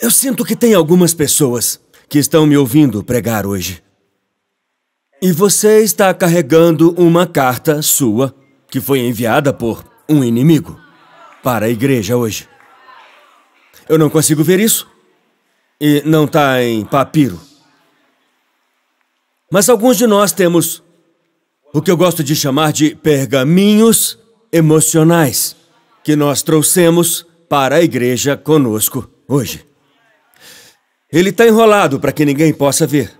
Eu sinto que tem algumas pessoas que estão me ouvindo pregar hoje. E você está carregando uma carta sua que foi enviada por um inimigo para a igreja hoje. Eu não consigo ver isso. E não está em papiro. Mas alguns de nós temos o que eu gosto de chamar de pergaminhos emocionais que nós trouxemos para a igreja conosco hoje. Ele está enrolado para que ninguém possa ver.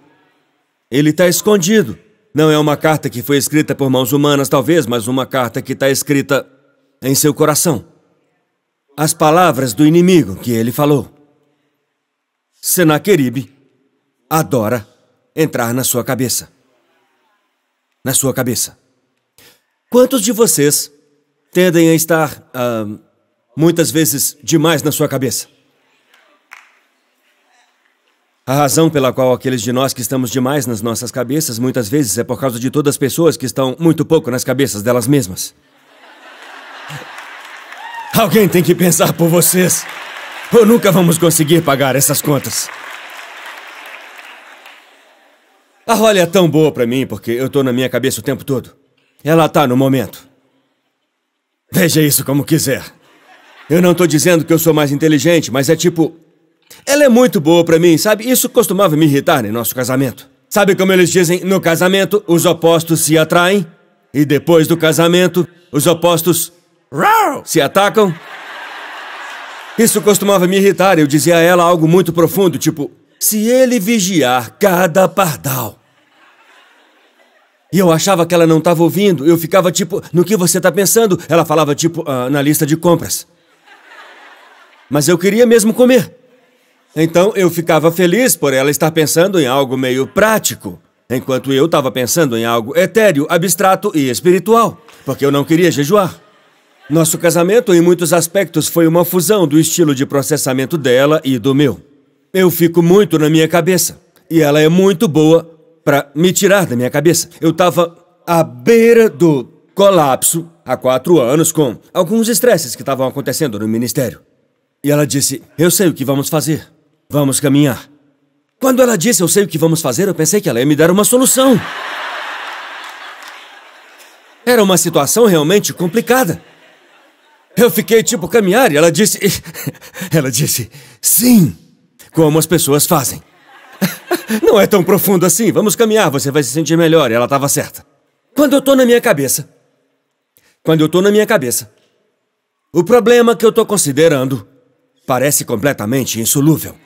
Ele está escondido. Não é uma carta que foi escrita por mãos humanas, talvez, mas uma carta que está escrita em seu coração. As palavras do inimigo que ele falou. Senaqueribe adora entrar na sua cabeça. Na sua cabeça. Quantos de vocês tendem a estar uh, muitas vezes demais na sua cabeça? A razão pela qual aqueles de nós que estamos demais nas nossas cabeças muitas vezes é por causa de todas as pessoas que estão muito pouco nas cabeças delas mesmas. Alguém tem que pensar por vocês, ou nunca vamos conseguir pagar essas contas. A Holly é tão boa para mim porque eu tô na minha cabeça o tempo todo. Ela tá no momento. Veja isso como quiser. Eu não tô dizendo que eu sou mais inteligente, mas é tipo, ela é muito boa para mim, sabe? Isso costumava me irritar em nosso casamento. Sabe como eles dizem, no casamento, os opostos se atraem? E depois do casamento, os opostos se atacam? Isso costumava me irritar. Eu dizia a ela algo muito profundo, tipo: se ele vigiar cada pardal. E eu achava que ela não estava ouvindo. Eu ficava tipo: no que você está pensando? Ela falava tipo: ah, na lista de compras. Mas eu queria mesmo comer. Então eu ficava feliz por ela estar pensando em algo meio prático, enquanto eu estava pensando em algo etéreo, abstrato e espiritual, porque eu não queria jejuar. Nosso casamento, em muitos aspectos, foi uma fusão do estilo de processamento dela e do meu. Eu fico muito na minha cabeça, e ela é muito boa para me tirar da minha cabeça. Eu estava à beira do colapso há quatro anos com alguns estresses que estavam acontecendo no ministério. E ela disse: Eu sei o que vamos fazer. Vamos caminhar. Quando ela disse eu sei o que vamos fazer, eu pensei que ela ia me dar uma solução. Era uma situação realmente complicada. Eu fiquei tipo caminhar e ela disse. Ela disse sim, como as pessoas fazem. Não é tão profundo assim. Vamos caminhar, você vai se sentir melhor. E ela estava certa. Quando eu estou na minha cabeça. Quando eu estou na minha cabeça. O problema que eu estou considerando parece completamente insolúvel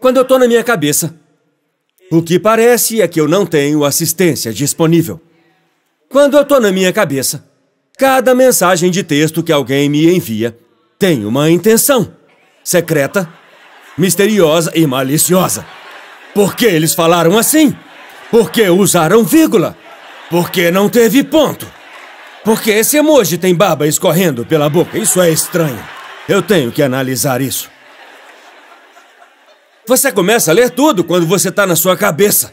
quando eu estou na minha cabeça. O que parece é que eu não tenho assistência disponível. Quando eu estou na minha cabeça, cada mensagem de texto que alguém me envia tem uma intenção secreta, misteriosa e maliciosa. Por que eles falaram assim? Por que usaram vírgula? Por que não teve ponto? Por que esse emoji tem baba escorrendo pela boca? Isso é estranho. Eu tenho que analisar isso. Você começa a ler tudo quando você tá na sua cabeça.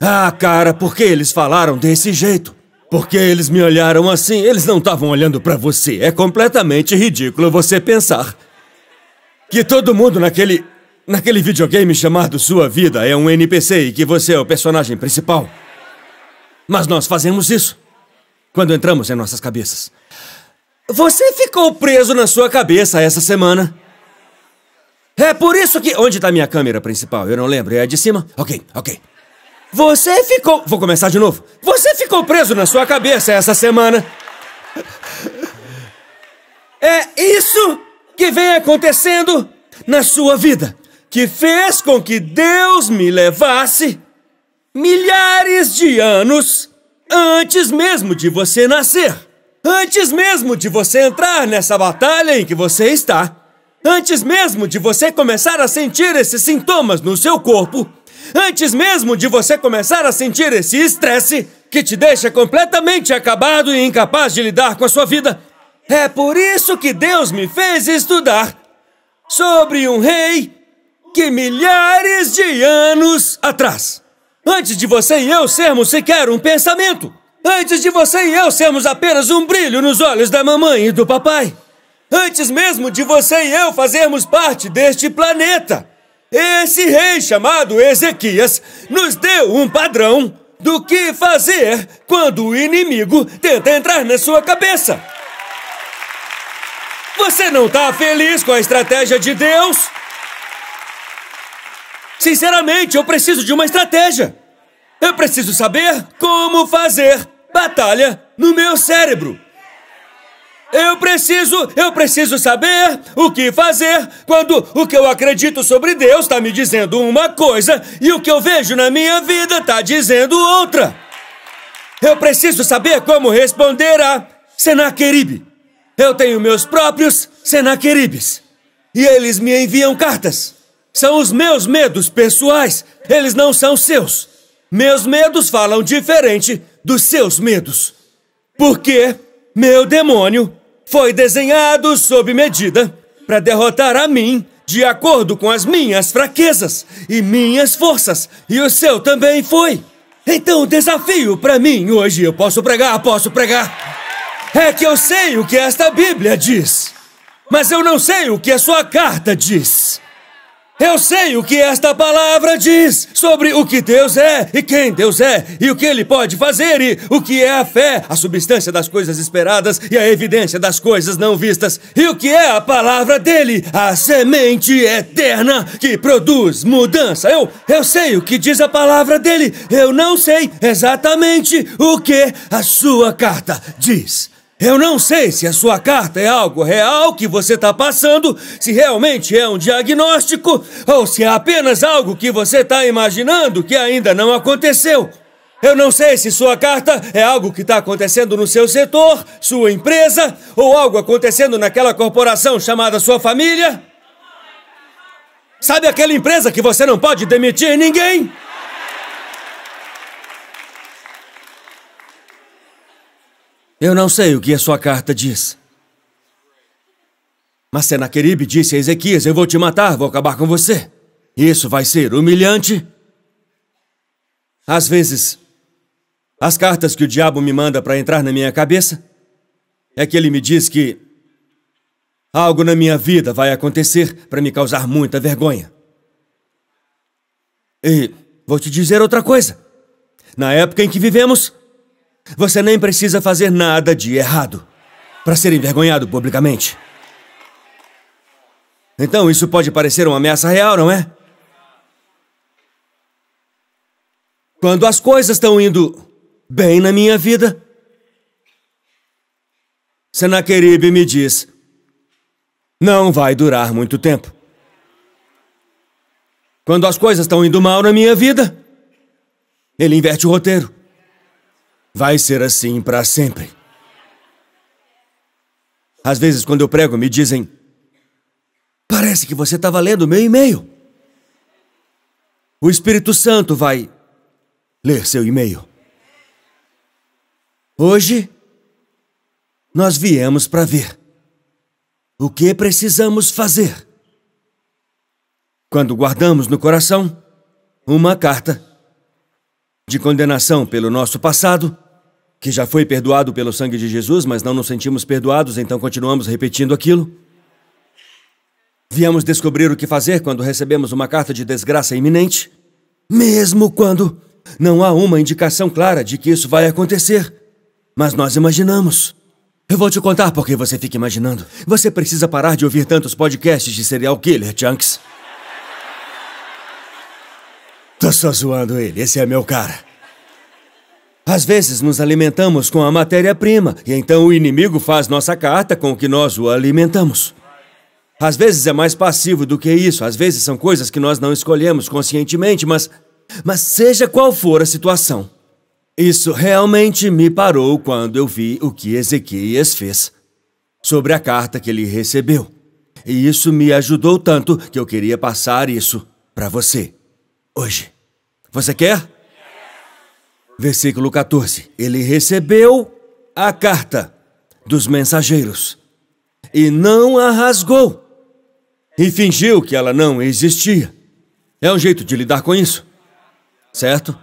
Ah, cara, por que eles falaram desse jeito? Por que eles me olharam assim? Eles não estavam olhando para você. É completamente ridículo você pensar que todo mundo naquele naquele videogame chamado Sua Vida é um NPC e que você é o personagem principal. Mas nós fazemos isso quando entramos em nossas cabeças. Você ficou preso na sua cabeça essa semana. É por isso que. Onde tá minha câmera principal? Eu não lembro. É a de cima? Ok, ok. Você ficou. Vou começar de novo. Você ficou preso na sua cabeça essa semana. É isso que vem acontecendo na sua vida que fez com que Deus me levasse milhares de anos antes mesmo de você nascer, antes mesmo de você entrar nessa batalha em que você está. Antes mesmo de você começar a sentir esses sintomas no seu corpo, antes mesmo de você começar a sentir esse estresse que te deixa completamente acabado e incapaz de lidar com a sua vida, é por isso que Deus me fez estudar sobre um rei que milhares de anos atrás, antes de você e eu sermos sequer um pensamento, antes de você e eu sermos apenas um brilho nos olhos da mamãe e do papai, antes mesmo de você e eu fazermos parte deste planeta. Esse rei chamado Ezequias nos deu um padrão do que fazer quando o inimigo tenta entrar na sua cabeça. Você não está feliz com a estratégia de Deus? Sinceramente, eu preciso de uma estratégia. Eu preciso saber como fazer batalha no meu cérebro. Eu preciso, eu preciso saber o que fazer quando o que eu acredito sobre Deus está me dizendo uma coisa e o que eu vejo na minha vida está dizendo outra. Eu preciso saber como responder a Senaqueribe. Eu tenho meus próprios Senaqueribes e eles me enviam cartas. São os meus medos pessoais, eles não são seus. Meus medos falam diferente dos seus medos. Por quê? Meu demônio foi desenhado sob medida para derrotar a mim de acordo com as minhas fraquezas e minhas forças, e o seu também foi. Então o desafio para mim hoje, eu posso pregar, posso pregar, é que eu sei o que esta Bíblia diz, mas eu não sei o que a sua carta diz. Eu sei o que esta palavra diz sobre o que Deus é e quem Deus é e o que ele pode fazer e o que é a fé, a substância das coisas esperadas e a evidência das coisas não vistas. E o que é a palavra dele, a semente eterna que produz mudança. Eu, eu sei o que diz a palavra dele, eu não sei exatamente o que a sua carta diz. Eu não sei se a sua carta é algo real que você está passando, se realmente é um diagnóstico ou se é apenas algo que você está imaginando que ainda não aconteceu. Eu não sei se sua carta é algo que está acontecendo no seu setor, sua empresa ou algo acontecendo naquela corporação chamada sua família. Sabe aquela empresa que você não pode demitir ninguém? Eu não sei o que a sua carta diz. Mas Senaqueribe disse a Ezequias: Eu vou te matar, vou acabar com você. Isso vai ser humilhante. Às vezes, as cartas que o diabo me manda para entrar na minha cabeça é que ele me diz que algo na minha vida vai acontecer para me causar muita vergonha. E vou te dizer outra coisa. Na época em que vivemos, você nem precisa fazer nada de errado para ser envergonhado publicamente. Então isso pode parecer uma ameaça real, não é? Quando as coisas estão indo bem na minha vida, Senaquerib me diz: não vai durar muito tempo. Quando as coisas estão indo mal na minha vida, ele inverte o roteiro. Vai ser assim para sempre. Às vezes, quando eu prego, me dizem: Parece que você estava lendo meu e-mail. O Espírito Santo vai ler seu e-mail. Hoje, nós viemos para ver o que precisamos fazer. Quando guardamos no coração uma carta de condenação pelo nosso passado que já foi perdoado pelo sangue de Jesus, mas não nos sentimos perdoados, então continuamos repetindo aquilo? Viemos descobrir o que fazer quando recebemos uma carta de desgraça iminente, mesmo quando não há uma indicação clara de que isso vai acontecer, mas nós imaginamos. Eu vou te contar porque você fica imaginando. Você precisa parar de ouvir tantos podcasts de serial killer, Chunks. Tô só zoando ele, esse é meu cara. Às vezes nos alimentamos com a matéria-prima e então o inimigo faz nossa carta com o que nós o alimentamos. Às vezes é mais passivo do que isso, às vezes são coisas que nós não escolhemos conscientemente, mas. Mas seja qual for a situação, isso realmente me parou quando eu vi o que Ezequias fez sobre a carta que ele recebeu. E isso me ajudou tanto que eu queria passar isso para você hoje. Você quer? Versículo 14. Ele recebeu a carta dos mensageiros e não a rasgou e fingiu que ela não existia. É um jeito de lidar com isso, certo?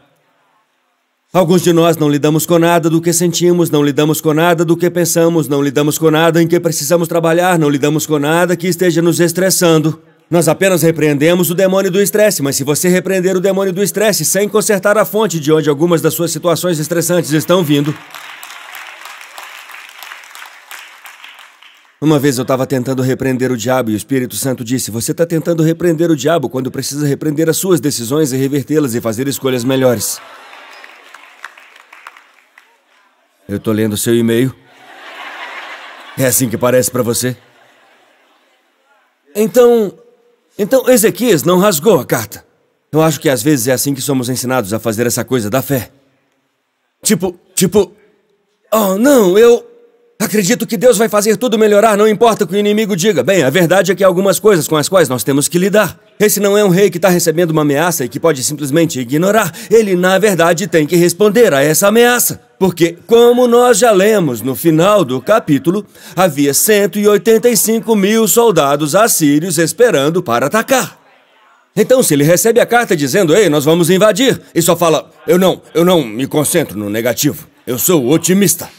Alguns de nós não lidamos com nada do que sentimos, não lidamos com nada do que pensamos, não lidamos com nada em que precisamos trabalhar, não lidamos com nada que esteja nos estressando. Nós apenas repreendemos o demônio do estresse, mas se você repreender o demônio do estresse sem consertar a fonte de onde algumas das suas situações estressantes estão vindo. Uma vez eu estava tentando repreender o diabo e o Espírito Santo disse: Você está tentando repreender o diabo quando precisa repreender as suas decisões e revertê-las e fazer escolhas melhores. Eu estou lendo seu e-mail. É assim que parece para você? Então, então Ezequias não rasgou a carta. Eu acho que às vezes é assim que somos ensinados a fazer essa coisa da fé. Tipo, tipo. Oh, não, eu. Acredito que Deus vai fazer tudo melhorar, não importa o que o inimigo diga. Bem, a verdade é que há algumas coisas com as quais nós temos que lidar. Esse não é um rei que está recebendo uma ameaça e que pode simplesmente ignorar. Ele, na verdade, tem que responder a essa ameaça. Porque, como nós já lemos no final do capítulo, havia 185 mil soldados assírios esperando para atacar. Então, se ele recebe a carta dizendo, ei, nós vamos invadir, e só fala, eu não, eu não me concentro no negativo, eu sou otimista.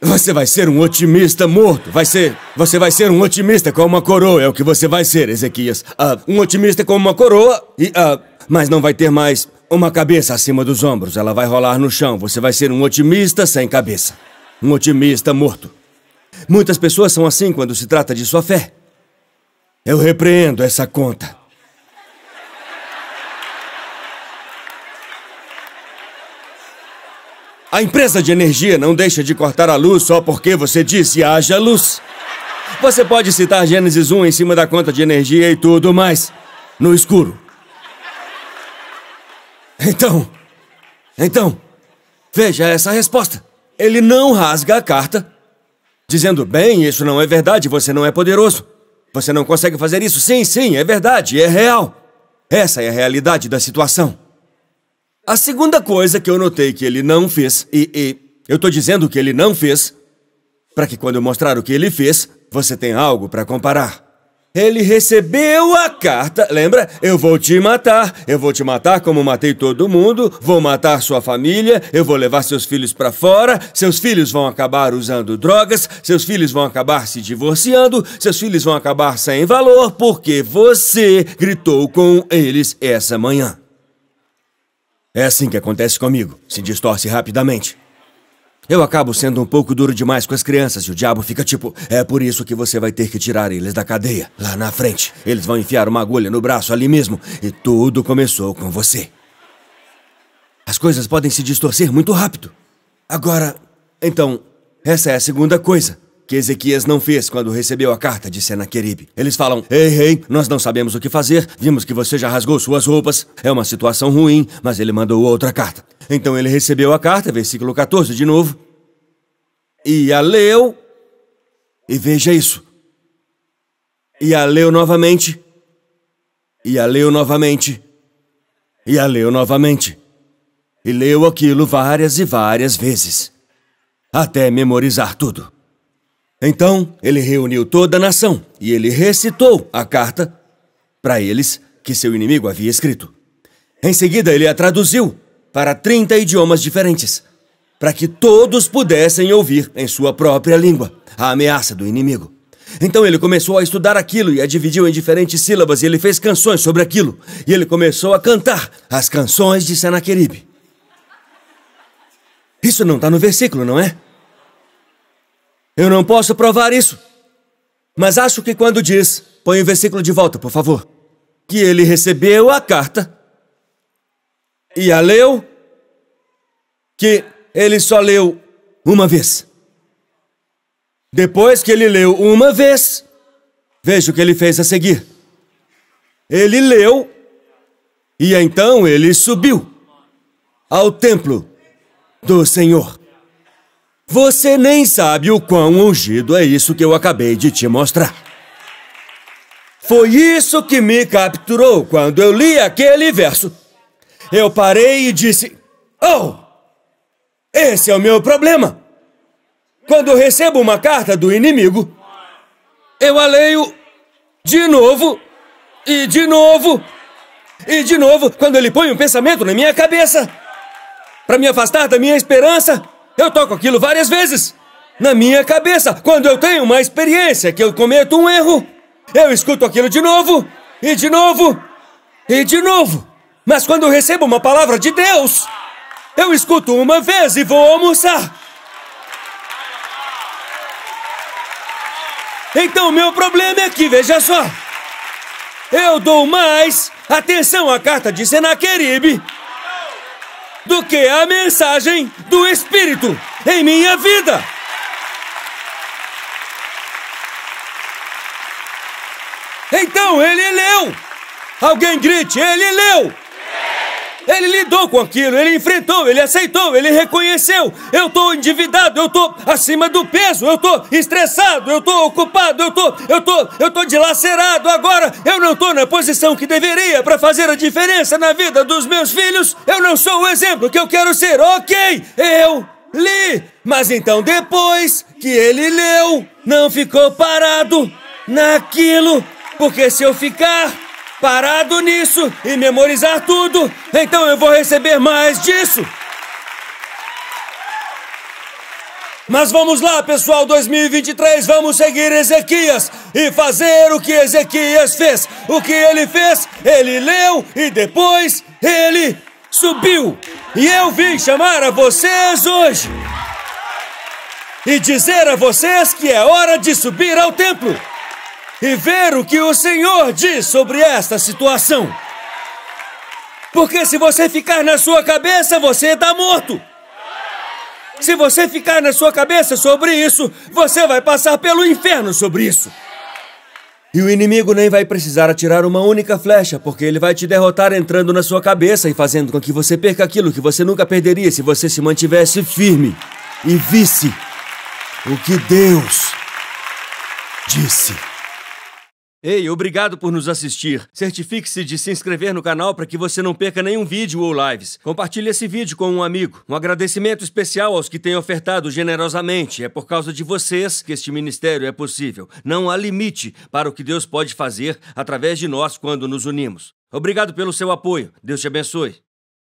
Você vai ser um otimista morto. Vai ser. Você vai ser um otimista com uma coroa. É o que você vai ser, Ezequias. Uh, um otimista com uma coroa e. Uh, mas não vai ter mais uma cabeça acima dos ombros, ela vai rolar no chão. Você vai ser um otimista sem cabeça. Um otimista morto. Muitas pessoas são assim quando se trata de sua fé. Eu repreendo essa conta. A empresa de energia não deixa de cortar a luz só porque você disse haja luz. Você pode citar Gênesis 1 em cima da conta de energia e tudo mais. No escuro. Então, então, veja essa resposta. Ele não rasga a carta, dizendo: bem, isso não é verdade, você não é poderoso. Você não consegue fazer isso. Sim, sim, é verdade, é real. Essa é a realidade da situação. A segunda coisa que eu notei que ele não fez, e, e eu estou dizendo que ele não fez, para que quando eu mostrar o que ele fez, você tenha algo para comparar. Ele recebeu a carta, lembra? Eu vou te matar, eu vou te matar como matei todo mundo, vou matar sua família, eu vou levar seus filhos para fora, seus filhos vão acabar usando drogas, seus filhos vão acabar se divorciando, seus filhos vão acabar sem valor, porque você gritou com eles essa manhã. É assim que acontece comigo, se distorce rapidamente. Eu acabo sendo um pouco duro demais com as crianças e o diabo fica tipo: é por isso que você vai ter que tirar eles da cadeia, lá na frente. Eles vão enfiar uma agulha no braço ali mesmo e tudo começou com você. As coisas podem se distorcer muito rápido. Agora, então, essa é a segunda coisa que Ezequias não fez quando recebeu a carta de Senaqueribe. Eles falam: Ei, rei, nós não sabemos o que fazer, vimos que você já rasgou suas roupas, é uma situação ruim, mas ele mandou outra carta. Então ele recebeu a carta, versículo 14 de novo, e a leu, e veja isso, e a leu novamente, e a leu novamente, e a leu novamente, e leu aquilo várias e várias vezes, até memorizar tudo. Então ele reuniu toda a nação e ele recitou a carta para eles que seu inimigo havia escrito. Em seguida, ele a traduziu para 30 idiomas diferentes, para que todos pudessem ouvir em sua própria língua a ameaça do inimigo. Então ele começou a estudar aquilo e a dividiu em diferentes sílabas e ele fez canções sobre aquilo. E ele começou a cantar as canções de Senaqueribe. Isso não está no versículo, não é? Eu não posso provar isso. Mas acho que quando diz, põe o versículo de volta, por favor. Que ele recebeu a carta e a leu, que ele só leu uma vez. Depois que ele leu uma vez, veja o que ele fez a seguir. Ele leu e então ele subiu ao templo do Senhor. Você nem sabe o quão ungido é isso que eu acabei de te mostrar. Foi isso que me capturou quando eu li aquele verso. Eu parei e disse: Oh, esse é o meu problema. Quando eu recebo uma carta do inimigo, eu a leio de novo e de novo e de novo quando ele põe um pensamento na minha cabeça para me afastar da minha esperança. Eu toco aquilo várias vezes. Na minha cabeça, quando eu tenho uma experiência que eu cometo um erro, eu escuto aquilo de novo, e de novo, e de novo. Mas quando eu recebo uma palavra de Deus, eu escuto uma vez e vou almoçar. Então, meu problema é que, veja só, eu dou mais atenção à carta de Senaqueribe do que a mensagem do Espírito em minha vida. Então ele leu. Alguém grite, ele leu. Ele lidou com aquilo, ele enfrentou, ele aceitou, ele reconheceu. Eu tô endividado, eu tô acima do peso, eu tô estressado, eu tô ocupado, eu tô, eu tô, eu tô dilacerado agora. Eu não tô na posição que deveria para fazer a diferença na vida dos meus filhos. Eu não sou o exemplo que eu quero ser. OK, eu li, mas então depois que ele leu, não ficou parado naquilo, porque se eu ficar parado nisso e memorizar tudo, então eu vou receber mais disso. Mas vamos lá, pessoal, 2023, vamos seguir Ezequias e fazer o que Ezequias fez. O que ele fez? Ele leu e depois ele subiu. E eu vim chamar a vocês hoje e dizer a vocês que é hora de subir ao templo e ver o que o Senhor diz sobre esta situação. Porque se você ficar na sua cabeça, você está morto. Se você ficar na sua cabeça sobre isso, você vai passar pelo inferno sobre isso. E o inimigo nem vai precisar atirar uma única flecha, porque ele vai te derrotar entrando na sua cabeça e fazendo com que você perca aquilo que você nunca perderia se você se mantivesse firme e visse o que Deus disse. Ei, obrigado por nos assistir. Certifique-se de se inscrever no canal para que você não perca nenhum vídeo ou lives. Compartilhe esse vídeo com um amigo. Um agradecimento especial aos que têm ofertado generosamente. É por causa de vocês que este ministério é possível. Não há limite para o que Deus pode fazer através de nós quando nos unimos. Obrigado pelo seu apoio. Deus te abençoe.